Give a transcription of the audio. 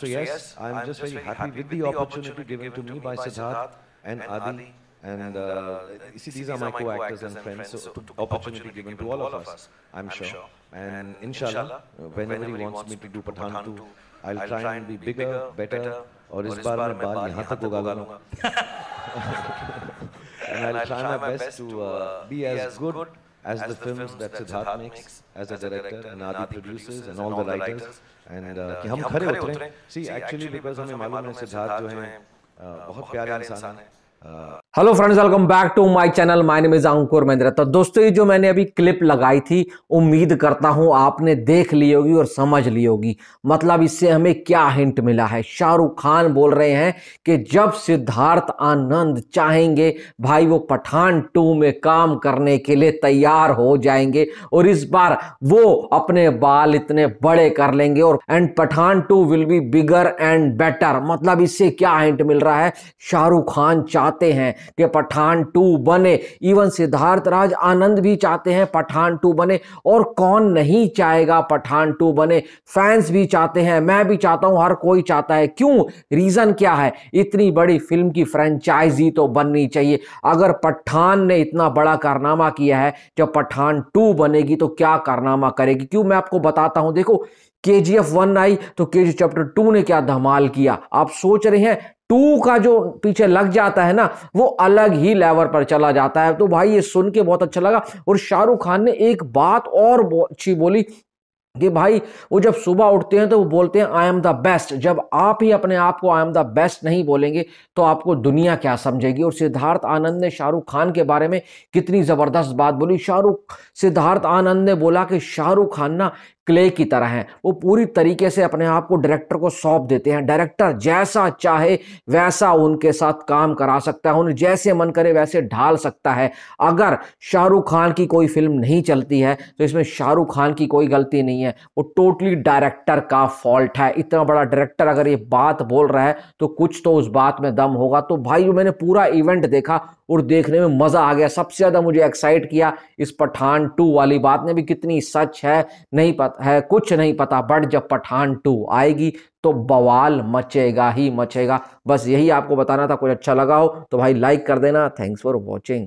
So, so yes, I'm, just, just very happy, happy with the opportunity given to me by Siddharth and Adi. And uh, uh, see, these are my co-actors and friends, so opportunity given to all of us, I'm sure. And inshallah, uh, whenever he wants me to do Pathan 2, I'll try and be bigger, better, or this bar mein baal यहाँ तक उगा I'll try my best to uh, be as good as, as the, films, films that Siddharth makes as a director and Adi producers, and all the writers and uh, uh, कि हम खड़े उतरे see actually because हमें मालूम है सिद्धार्थ जो है बहुत प्यारे इंसान है hello friends welcome back to my channel my name is Ankur Mahindra तो दोस्तों ये जो मैंने अभी क्लिप लगाई थी उम्मीद करता हूँ आपने देख ली होगी और समझ ली होगी मतलब इससे हमें क्या हिंट मिला है शाहरुख खान बोल रहे हैं कि जब सिद्धार्थ आनंद चाहेंगे भाई वो पठान टू में काम करने के लिए तैयार हो जाएंगे और इस बार वो अपने बाल इतने बड़े कर लेंगे और and Pathaan two will be bigger and better मतलब इससे क्या हिंट मिल रहा है शाहरुख खान चाहते हैं कि पठान टू बने इवन सिद्धार्थ राज आनंद भी चाहते हैं पठान टू बने और कौन नहीं चाहेगा पठान टू बने फैंस भी चाहते हैं मैं भी चाहता हूं हर कोई चाहता है क्यों रीज़न क्या है इतनी बड़ी फिल्म की फ्रेंचाइजी तो बननी चाहिए अगर पठान ने इतना बड़ा कारनामा किया है जब पठान टू बनेगी तो क्या कारनामा करेगी क्यों मैं आपको बताता हूं देखो के जी एफ वन आई तो के जी चैप्टर टू ने क्या धमाल किया आप सोच रहे हैं टू का जो पीछे लग जाता है ना वो अलग ही लेवल पर चला जाता है तो भाई ये सुन के बहुत अच्छा लगा और शाहरुख खान ने एक बात और अच्छी बोली कि भाई वो जब सुबह उठते हैं तो वो बोलते हैं आई एम द बेस्ट जब आप ही अपने आप को आई एम द बेस्ट नहीं बोलेंगे तो आपको दुनिया क्या समझेगी और सिद्धार्थ आनंद ने शाहरुख खान के बारे में कितनी ज़बरदस्त बात बोली शाहरुख सिद्धार्थ आनंद ने बोला कि शाहरुख खान ना क्ले की तरह हैं वो पूरी तरीके से अपने आप को डायरेक्टर को सौंप देते हैं डायरेक्टर जैसा चाहे वैसा उनके साथ काम करा सकता है उन्हें जैसे मन करे वैसे ढाल सकता है अगर शाहरुख खान की कोई फिल्म नहीं चलती है तो इसमें शाहरुख खान की कोई गलती नहीं है वो टोटली डायरेक्टर का फॉल्ट है इतना बड़ा डायरेक्टर अगर ये बात बोल रहा है तो कुछ तो उस बात में दम होगा तो भाई मैंने पूरा इवेंट देखा और देखने में मज़ा आ गया सबसे ज़्यादा मुझे एक्साइट किया इस पठान टू वाली बात ने भी कितनी सच है नहीं पता है कुछ नहीं पता बट जब पठान टू आएगी तो बवाल मचेगा ही मचेगा बस यही आपको बताना था कुछ अच्छा लगा हो तो भाई लाइक कर देना थैंक्स फॉर वॉचिंग